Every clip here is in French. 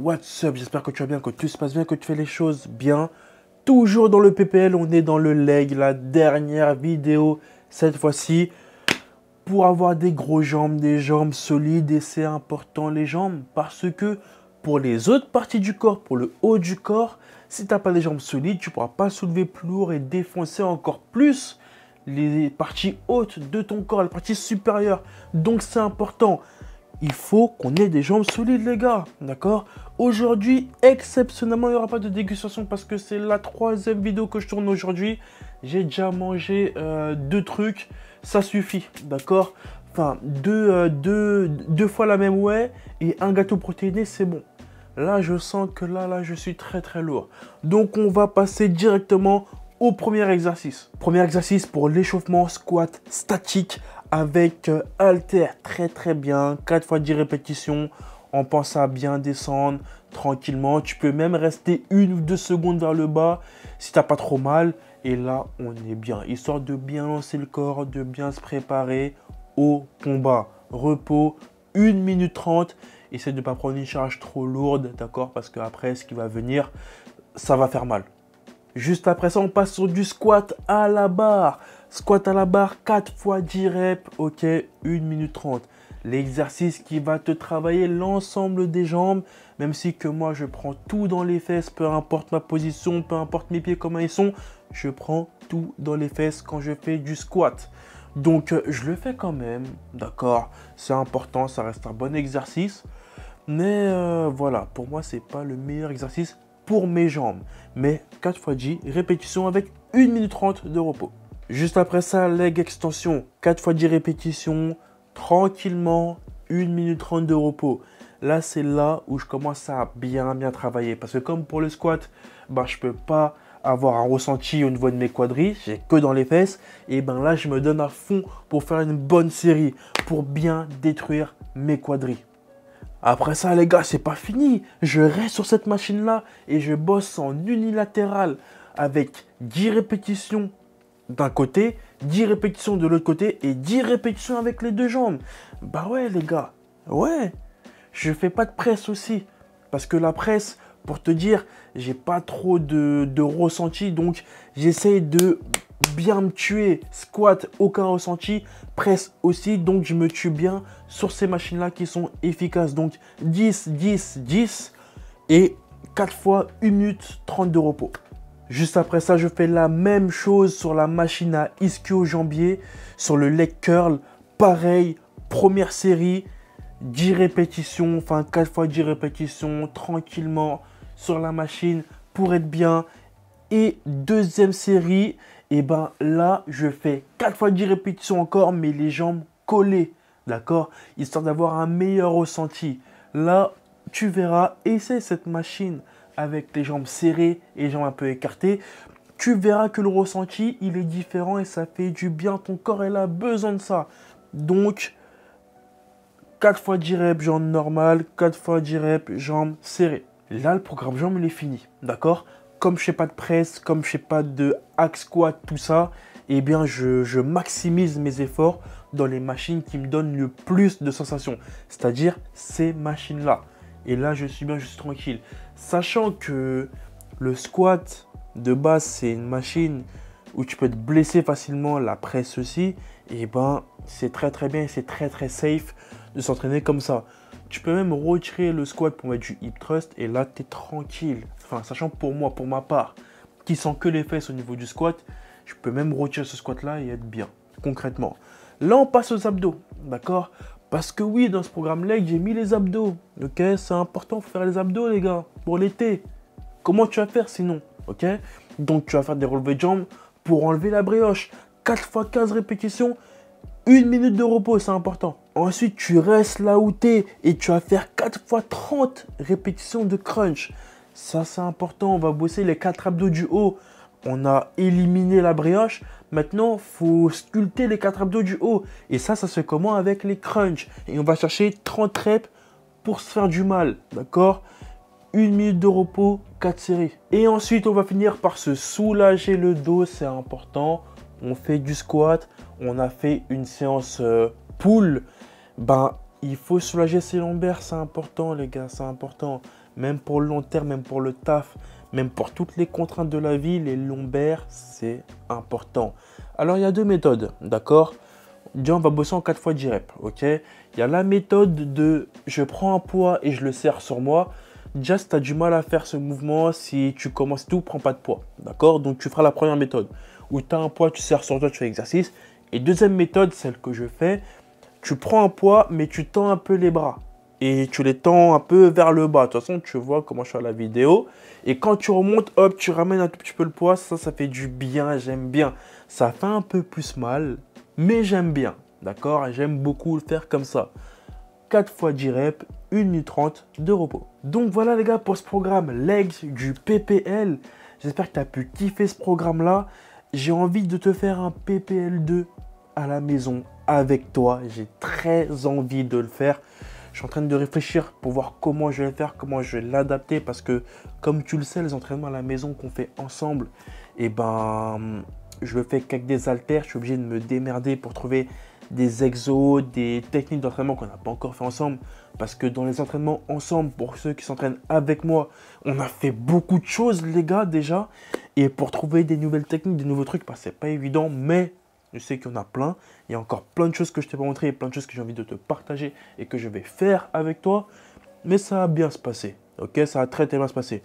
What's up, j'espère que tu vas bien, que tout se passe bien, que tu fais les choses bien. Toujours dans le PPL, on est dans le leg, la dernière vidéo cette fois-ci. Pour avoir des gros jambes, des jambes solides, et c'est important les jambes, parce que pour les autres parties du corps, pour le haut du corps, si tu n'as pas les jambes solides, tu ne pourras pas soulever plus lourd et défoncer encore plus les parties hautes de ton corps, les parties supérieures. Donc c'est important il faut qu'on ait des jambes solides, les gars. D'accord Aujourd'hui, exceptionnellement, il n'y aura pas de dégustation parce que c'est la troisième vidéo que je tourne aujourd'hui. J'ai déjà mangé euh, deux trucs. Ça suffit, d'accord Enfin, euh, deux, deux, fois la même ouais et un gâteau protéiné, c'est bon. Là, je sens que là, là, je suis très, très lourd. Donc, on va passer directement au premier exercice. Premier exercice pour l'échauffement squat statique avec euh, Alter, très très bien, 4 fois 10 répétitions, on pense à bien descendre tranquillement. Tu peux même rester une ou deux secondes vers le bas si t'as pas trop mal. Et là, on est bien. Histoire de bien lancer le corps, de bien se préparer au combat. Repos, 1 minute 30. Essaye de ne pas prendre une charge trop lourde, d'accord Parce qu'après, ce qui va venir, ça va faire mal. Juste après ça, on passe sur du squat à la barre. Squat à la barre 4 fois 10 reps, ok, 1 minute 30. L'exercice qui va te travailler l'ensemble des jambes, même si que moi je prends tout dans les fesses, peu importe ma position, peu importe mes pieds comment ils sont, je prends tout dans les fesses quand je fais du squat. Donc euh, je le fais quand même, d'accord, c'est important, ça reste un bon exercice. Mais euh, voilà, pour moi c'est pas le meilleur exercice pour mes jambes. Mais 4 fois 10, répétition avec 1 minute 30 de repos. Juste après ça, leg extension, 4 fois 10 répétitions, tranquillement, 1 minute 30 de repos. Là, c'est là où je commence à bien, bien travailler. Parce que comme pour le squat, bah, je ne peux pas avoir un ressenti au niveau de mes quadris, j'ai que dans les fesses, et ben là je me donne à fond pour faire une bonne série, pour bien détruire mes quadris. Après ça les gars, c'est pas fini, je reste sur cette machine là et je bosse en unilatéral avec 10 répétitions d'un côté, 10 répétitions de l'autre côté et 10 répétitions avec les deux jambes. Bah ouais les gars, ouais. Je fais pas de presse aussi. Parce que la presse, pour te dire, j'ai pas trop de, de ressenti. Donc j'essaye de bien me tuer. Squat, aucun ressenti. Presse aussi. Donc je me tue bien sur ces machines-là qui sont efficaces. Donc 10, 10, 10 et 4 fois 1 minute 30 de repos. Juste après ça, je fais la même chose sur la machine à ischio-jambier, sur le leg curl. Pareil, première série, 10 répétitions, enfin 4 fois 10 répétitions, tranquillement sur la machine pour être bien. Et deuxième série, et eh ben là, je fais 4 fois 10 répétitions encore, mais les jambes collées, d'accord Histoire d'avoir un meilleur ressenti. Là, tu verras, essaie cette machine avec les jambes serrées et les jambes un peu écartées, tu verras que le ressenti, il est différent et ça fait du bien. Ton corps, elle a besoin de ça. Donc, 4 fois 10 reps, jambes normales, 4 fois 10 reps, jambes serrées. Là, le programme jambes, il est fini. D'accord Comme je fais pas de presse, comme je fais pas de hack squat, tout ça, eh bien, je maximise mes efforts dans les machines qui me donnent le plus de sensations. C'est-à-dire ces machines-là. Et là, je suis bien, je suis tranquille. Sachant que le squat de base, c'est une machine où tu peux te blesser facilement la presse aussi. Et eh ben, c'est très très bien, c'est très très safe de s'entraîner comme ça. Tu peux même retirer le squat pour mettre du hip thrust et là, tu es tranquille. Enfin, sachant pour moi, pour ma part, qui sent que les fesses au niveau du squat, je peux même retirer ce squat là et être bien, concrètement. Là, on passe aux abdos, d'accord parce que oui, dans ce programme leg, j'ai mis les abdos. Ok, c'est important, pour faire les abdos, les gars, pour l'été. Comment tu vas faire sinon Ok, donc tu vas faire des relevés de jambes pour enlever la brioche. 4 x 15 répétitions, 1 minute de repos, c'est important. Ensuite, tu restes là où t'es et tu vas faire 4 x 30 répétitions de crunch. Ça, c'est important. On va bosser les 4 abdos du haut. On a éliminé la brioche. Maintenant, il faut sculpter les 4 abdos du haut. Et ça, ça se fait comment avec les crunchs. Et on va chercher 30 reps pour se faire du mal, d'accord une minute de repos, 4 séries. Et ensuite, on va finir par se soulager le dos, c'est important. On fait du squat, on a fait une séance euh, pull. Ben, il faut soulager ses lombaires, c'est important les gars, c'est important. Même pour le long terme, même pour le taf même pour toutes les contraintes de la vie, les lombaires, c'est important. Alors il y a deux méthodes, d'accord Déjà, on va bosser en 4 fois 10 reps, ok Il y a la méthode de je prends un poids et je le serre sur moi. Déjà, si tu as du mal à faire ce mouvement, si tu commences tout, prends pas de poids, d'accord Donc tu feras la première méthode où tu as un poids, tu serres sur toi, tu fais l'exercice. Et deuxième méthode, celle que je fais, tu prends un poids mais tu tends un peu les bras et tu les tends un peu vers le bas. De toute façon, tu vois comment je fais la vidéo. Et quand tu remontes, hop, tu ramènes un tout petit peu le poids. Ça, ça fait du bien, j'aime bien. Ça fait un peu plus mal, mais j'aime bien. D'accord J'aime beaucoup le faire comme ça. 4 fois 10 reps, 1 minute 30 de repos. Donc voilà les gars pour ce programme Legs du PPL. J'espère que tu as pu kiffer ce programme-là. J'ai envie de te faire un PPL 2 à la maison avec toi. J'ai très envie de le faire. Je suis en train de réfléchir pour voir comment je vais faire, comment je vais l'adapter parce que comme tu le sais, les entraînements à la maison qu'on fait ensemble, et eh ben je le fais qu'avec des haltères, je suis obligé de me démerder pour trouver des exos, des techniques d'entraînement qu'on n'a pas encore fait ensemble. Parce que dans les entraînements ensemble, pour ceux qui s'entraînent avec moi, on a fait beaucoup de choses, les gars, déjà. Et pour trouver des nouvelles techniques, des nouveaux trucs, bah, c'est pas évident. Mais je sais qu'il y en a plein. Il y a encore plein de choses que je t'ai pas montrées, plein de choses que j'ai envie de te partager et que je vais faire avec toi. Mais ça a bien se passer. Ok, ça a très très bien se passer.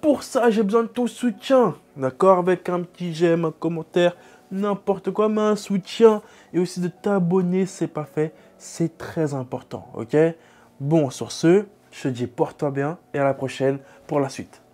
Pour ça, j'ai besoin de ton soutien. D'accord Avec un petit j'aime, un commentaire, n'importe quoi, mais un soutien. Et aussi de t'abonner, c'est pas fait. C'est très important. Ok Bon, sur ce, je te dis porte-toi bien et à la prochaine pour la suite.